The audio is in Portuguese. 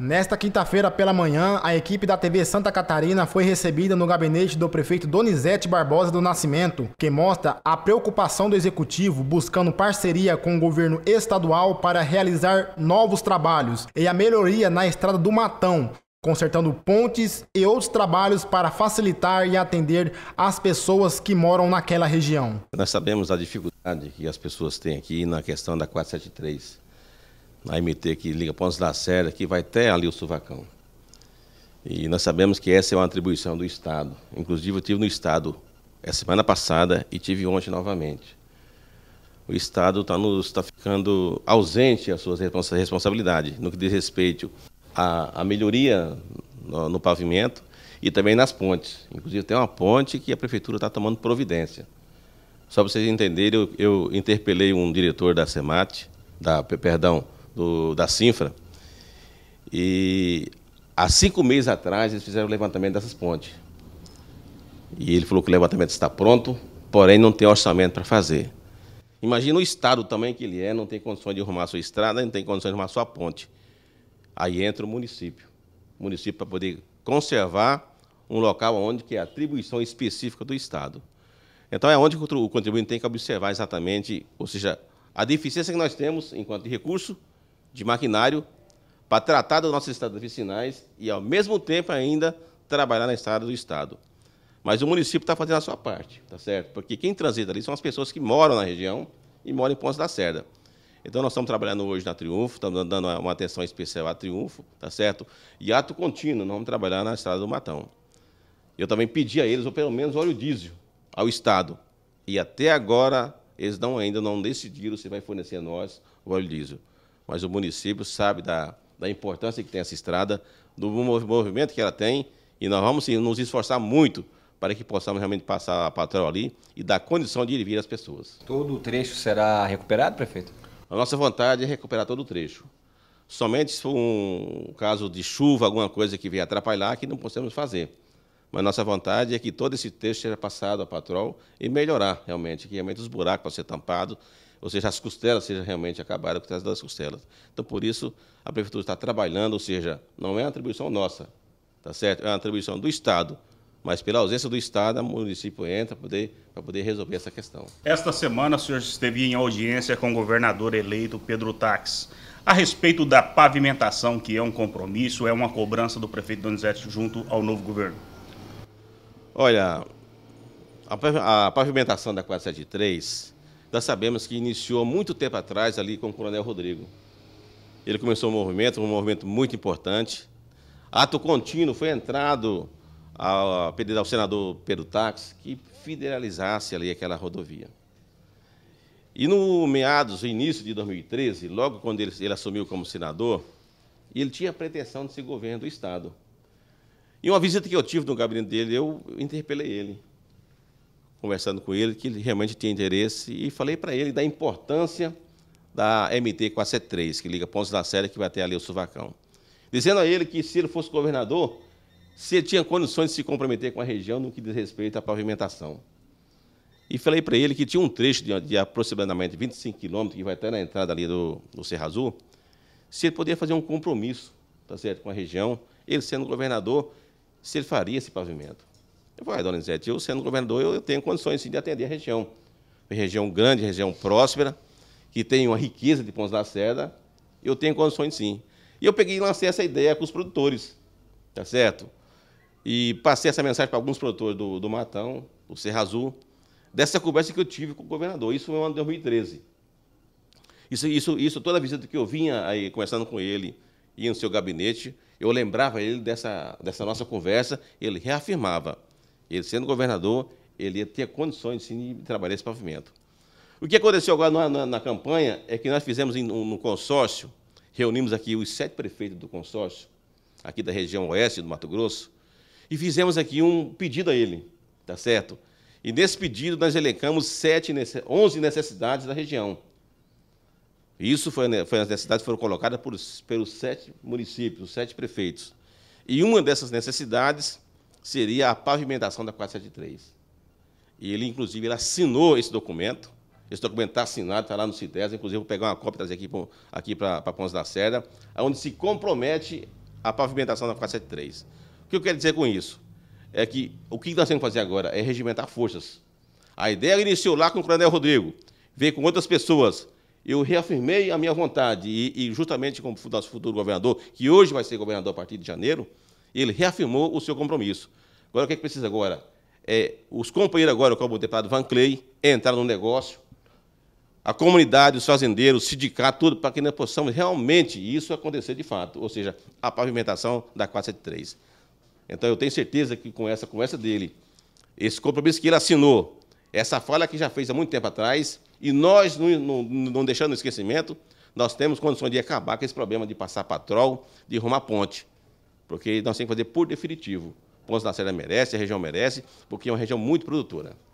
Nesta quinta-feira pela manhã, a equipe da TV Santa Catarina foi recebida no gabinete do prefeito Donizete Barbosa do Nascimento, que mostra a preocupação do executivo buscando parceria com o governo estadual para realizar novos trabalhos e a melhoria na estrada do Matão, consertando pontes e outros trabalhos para facilitar e atender as pessoas que moram naquela região. Nós sabemos a dificuldade que as pessoas têm aqui na questão da 473 a MT que liga Pontos da Serra, que vai até ali o Suvacão. E nós sabemos que essa é uma atribuição do Estado. Inclusive, eu tive no Estado essa semana passada e tive ontem novamente. O Estado está tá ficando ausente às suas responsabilidades no que diz respeito à, à melhoria no, no pavimento e também nas pontes. Inclusive, tem uma ponte que a Prefeitura está tomando providência. Só para vocês entenderem, eu, eu interpelei um diretor da SEMAT, da, perdão, do, da Sinfra. E há cinco meses atrás eles fizeram o levantamento dessas pontes. E ele falou que o levantamento está pronto, porém não tem orçamento para fazer. Imagina o estado também que ele é, não tem condições de arrumar sua estrada, não tem condições de arrumar sua ponte. Aí entra o município. O município para poder conservar um local onde que é atribuição específica do estado. Então é onde o contribuinte tem que observar exatamente, ou seja, a deficiência que nós temos enquanto recurso de maquinário para tratar das nossas estradas vicinais e, ao mesmo tempo, ainda trabalhar na estrada do Estado. Mas o município está fazendo a sua parte, tá certo? Porque quem transita ali são as pessoas que moram na região e moram em Pontes da Serra. Então nós estamos trabalhando hoje na Triunfo, estamos dando uma atenção especial à Triunfo, tá certo? E ato contínuo, nós vamos trabalhar na estrada do Matão. Eu também pedi a eles, ou pelo menos óleo diesel, ao Estado. E até agora eles não, ainda não decidiram se vai fornecer a nós o óleo diesel mas o município sabe da, da importância que tem essa estrada, do movimento que ela tem, e nós vamos sim, nos esforçar muito para que possamos realmente passar a patrulha ali e dar condição de ir e vir às pessoas. Todo o trecho será recuperado, prefeito? A nossa vontade é recuperar todo o trecho. Somente se for um caso de chuva, alguma coisa que venha atrapalhar, que não possamos fazer. Mas nossa vontade é que todo esse texto seja passado à patrol e melhorar realmente, que realmente os buracos possam ser tampados, ou seja, as costelas sejam realmente acabadas, com das costelas. Então, por isso, a Prefeitura está trabalhando, ou seja, não é uma atribuição nossa, tá certo? É uma atribuição do Estado, mas pela ausência do Estado, o município entra para poder, para poder resolver essa questão. Esta semana, o senhor esteve em audiência com o governador eleito Pedro Tax. A respeito da pavimentação, que é um compromisso, é uma cobrança do prefeito Donizete junto ao novo governo. Olha, a pavimentação da 473, nós sabemos que iniciou muito tempo atrás ali com o Coronel Rodrigo. Ele começou um movimento, um movimento muito importante. Ato contínuo foi entrado a pedir ao senador Pedro Tax que federalizasse ali aquela rodovia. E no meados, início de 2013, logo quando ele, ele assumiu como senador, ele tinha a pretensão de ser governo do Estado. E uma visita que eu tive no gabinete dele, eu interpelei ele, conversando com ele, que ele realmente tinha interesse, e falei para ele da importância da MT 473, que liga pontos da Série, que vai até ali o Suvacão. Dizendo a ele que se ele fosse governador, se ele tinha condições de se comprometer com a região no que diz respeito à pavimentação. E falei para ele que tinha um trecho de, de aproximadamente 25 quilômetros, que vai até na entrada ali do, do Serra Azul, se ele poderia fazer um compromisso tá certo, com a região, ele sendo governador, se ele faria esse pavimento. Eu falei, ah, dona Izete, eu sendo governador, eu, eu tenho condições sim de atender a região. região grande, região próspera, que tem uma riqueza de pontos da Seda, eu tenho condições sim. E eu peguei e lancei essa ideia com os produtores, tá certo? E passei essa mensagem para alguns produtores do, do Matão, do Serra Azul, dessa conversa que eu tive com o governador. Isso foi no ano de 2013. Isso, isso, isso toda a visita que eu vinha aí, conversando com ele, ia no seu gabinete, eu lembrava ele dessa, dessa nossa conversa, ele reafirmava. Ele, sendo governador, ele ia ter condições sim, de trabalhar esse pavimento. O que aconteceu agora na, na, na campanha é que nós fizemos em, um, no consórcio, reunimos aqui os sete prefeitos do consórcio, aqui da região oeste do Mato Grosso, e fizemos aqui um pedido a ele, tá certo? E nesse pedido nós elencamos sete, 11 necessidades da região. Isso foi, foi as necessidades foram colocadas por, pelos sete municípios, sete prefeitos. E uma dessas necessidades seria a pavimentação da 473. E ele, inclusive, ele assinou esse documento. Esse documento está assinado, está lá no CITES. Inclusive, vou pegar uma cópia e trazer aqui, aqui para Ponce da Serra, onde se compromete a pavimentação da 473. O que eu quero dizer com isso? É que o que nós temos que fazer agora é regimentar forças. A ideia iniciou lá com o Coronel Rodrigo, veio com outras pessoas, eu reafirmei a minha vontade, e, e justamente como nosso futuro governador, que hoje vai ser governador a partir de janeiro, ele reafirmou o seu compromisso. Agora, o que, é que precisa agora? É, os companheiros agora, como o deputado Van Clay, entrar no negócio, a comunidade, os fazendeiros, o sindicato, tudo, para que nós possamos realmente isso acontecer de fato, ou seja, a pavimentação da 473. Então, eu tenho certeza que com essa conversa dele, esse compromisso que ele assinou, essa fala que já fez há muito tempo atrás, e nós, não, não deixando o esquecimento, nós temos condições de acabar com esse problema de passar patrol, de arrumar ponte. Porque nós temos que fazer por definitivo. Pontes da Serra merece, a região merece, porque é uma região muito produtora.